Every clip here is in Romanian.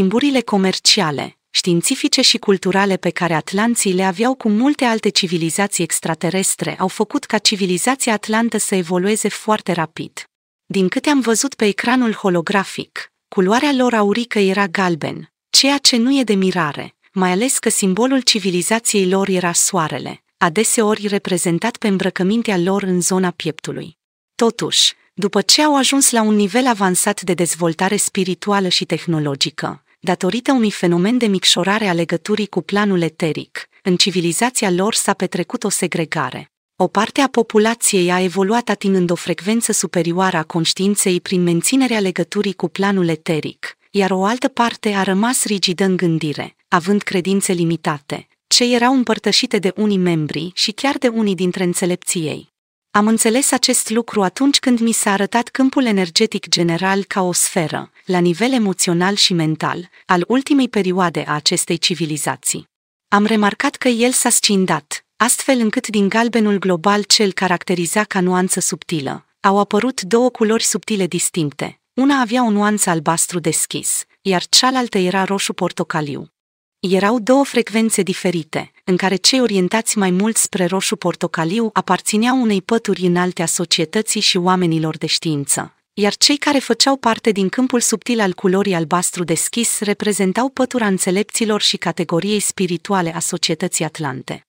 schimburile comerciale, științifice și culturale pe care atlanții le aveau cu multe alte civilizații extraterestre au făcut ca civilizația atlantă să evolueze foarte rapid. Din câte am văzut pe ecranul holografic, culoarea lor aurică era galben, ceea ce nu e de mirare, mai ales că simbolul civilizației lor era soarele, adeseori reprezentat pe îmbrăcămintea lor în zona pieptului. Totuși, după ce au ajuns la un nivel avansat de dezvoltare spirituală și tehnologică, datorită unui fenomen de micșorare a legăturii cu planul eteric, în civilizația lor s-a petrecut o segregare. O parte a populației a evoluat atingând o frecvență superioară a conștiinței prin menținerea legăturii cu planul eteric, iar o altă parte a rămas rigidă în gândire, având credințe limitate, ce erau împărtășite de unii membri și chiar de unii dintre înțelepții ei. Am înțeles acest lucru atunci când mi s-a arătat câmpul energetic general ca o sferă, la nivel emoțional și mental, al ultimei perioade a acestei civilizații. Am remarcat că el s-a scindat, astfel încât din galbenul global ce îl caracteriza ca nuanță subtilă, au apărut două culori subtile distincte. Una avea o nuanță albastru deschis, iar cealaltă era roșu-portocaliu. Erau două frecvențe diferite, în care cei orientați mai mult spre roșu-portocaliu aparțineau unei pături înalte a societății și oamenilor de știință, iar cei care făceau parte din câmpul subtil al culorii albastru deschis reprezentau pătura înțelepților și categoriei spirituale a societății atlante.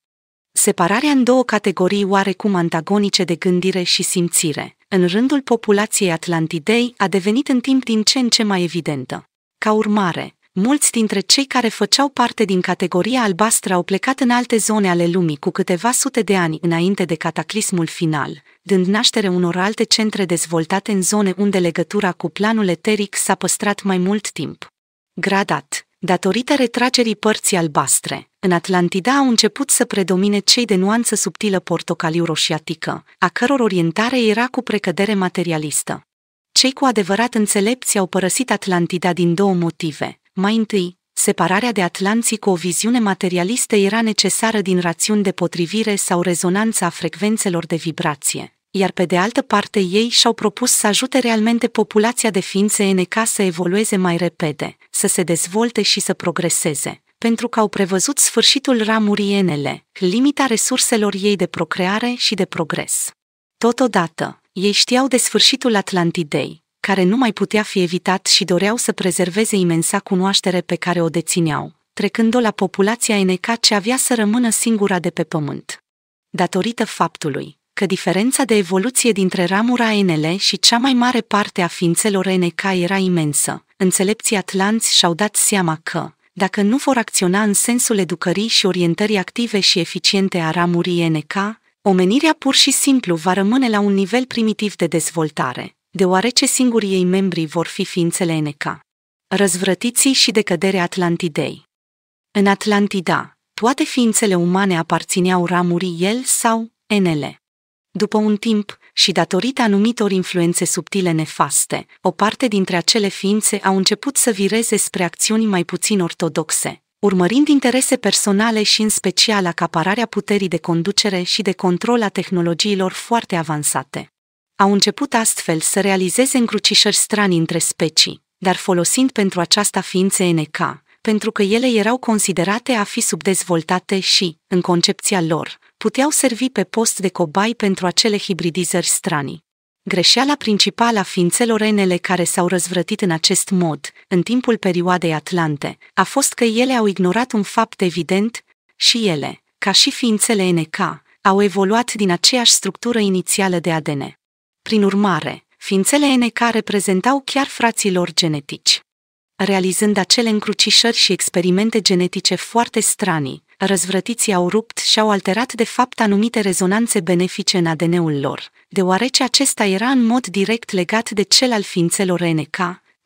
Separarea în două categorii oarecum antagonice de gândire și simțire, în rândul populației atlantidei, a devenit în timp din ce în ce mai evidentă. Ca urmare, mulți dintre cei care făceau parte din categoria albastră au plecat în alte zone ale lumii cu câteva sute de ani înainte de cataclismul final, dând naștere unor alte centre dezvoltate în zone unde legătura cu planul eteric s-a păstrat mai mult timp. Gradat, datorită retragerii părții albastre, în Atlantida au început să predomine cei de nuanță subtilă portocaliu-roșiatică, a căror orientare era cu precădere materialistă cei cu adevărat înțelepți au părăsit Atlantida din două motive. Mai întâi, separarea de Atlanții cu o viziune materialistă era necesară din rațiuni de potrivire sau rezonanța frecvențelor de vibrație, iar pe de altă parte ei și-au propus să ajute realmente populația de ființe NK să evolueze mai repede, să se dezvolte și să progreseze, pentru că au prevăzut sfârșitul ramurii NL, limita resurselor ei de procreare și de progres. Totodată, ei știau de sfârșitul Atlantidei, care nu mai putea fi evitat și doreau să prezerveze imensa cunoaștere pe care o dețineau, trecând-o la populația NK ce avea să rămână singura de pe pământ. Datorită faptului că diferența de evoluție dintre ramura NL și cea mai mare parte a ființelor NK era imensă, înțelepții atlanți și-au dat seama că, dacă nu vor acționa în sensul educării și orientării active și eficiente a ramurii NK, omenirea pur și simplu va rămâne la un nivel primitiv de dezvoltare, deoarece singurii ei membri vor fi ființele NK. Răzvrătiții și decăderea Atlantidei În Atlantida, toate ființele umane aparțineau ramurii el sau NL. După un timp, și datorită anumitor influențe subtile nefaste, o parte dintre acele ființe au început să vireze spre acțiuni mai puțin ortodoxe, urmărind interese personale și în special acapararea puterii de conducere și de control a tehnologiilor foarte avansate au început astfel să realizeze încrucișări strani între specii, dar folosind pentru aceasta ființe NK, pentru că ele erau considerate a fi subdezvoltate și, în concepția lor, puteau servi pe post de cobai pentru acele hibridizări strani. Greșeala principală a ființelor enele care s-au răzvrătit în acest mod, în timpul perioadei Atlante, a fost că ele au ignorat un fapt evident și ele, ca și ființele NK, au evoluat din aceeași structură inițială de ADN. Prin urmare, ființele NK reprezentau chiar fraților genetici. Realizând acele încrucișări și experimente genetice foarte stranii, răzvrătiții au rupt și au alterat de fapt anumite rezonanțe benefice în ADN-ul lor, deoarece acesta era în mod direct legat de cel al ființelor NK,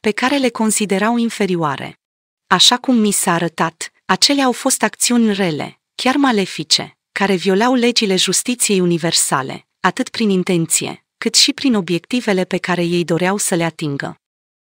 pe care le considerau inferioare. Așa cum mi s-a arătat, acele au fost acțiuni rele, chiar malefice, care violau legile justiției universale, atât prin intenție, cât și prin obiectivele pe care ei doreau să le atingă.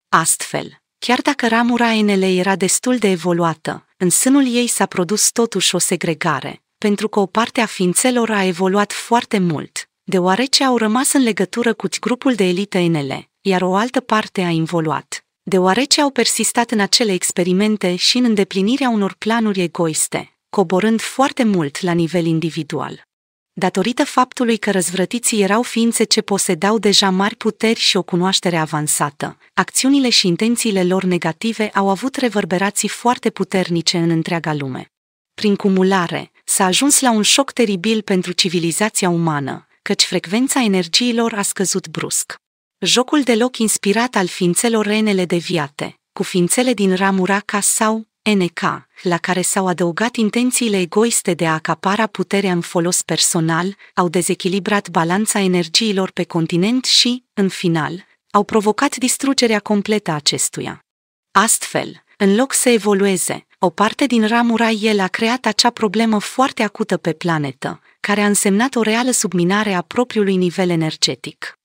Astfel, chiar dacă ramura NL era destul de evoluată, în sânul ei s-a produs totuși o segregare, pentru că o parte a ființelor a evoluat foarte mult, deoarece au rămas în legătură cu grupul de elită NL, iar o altă parte a involuat, deoarece au persistat în acele experimente și în îndeplinirea unor planuri egoiste, coborând foarte mult la nivel individual. Datorită faptului că răzvrătiții erau ființe ce posedau deja mari puteri și o cunoaștere avansată, acțiunile și intențiile lor negative au avut reverberații foarte puternice în întreaga lume. Prin cumulare, s-a ajuns la un șoc teribil pentru civilizația umană, căci frecvența energiilor a scăzut brusc. Jocul deloc inspirat al ființelor renele deviate, cu ființele din ramura ca sau NK, la care s-au adăugat intențiile egoiste de a acapara puterea în folos personal, au dezechilibrat balanța energiilor pe continent și, în final, au provocat distrugerea completă a acestuia. Astfel, în loc să evolueze, o parte din ramura el a creat acea problemă foarte acută pe planetă, care a însemnat o reală subminare a propriului nivel energetic.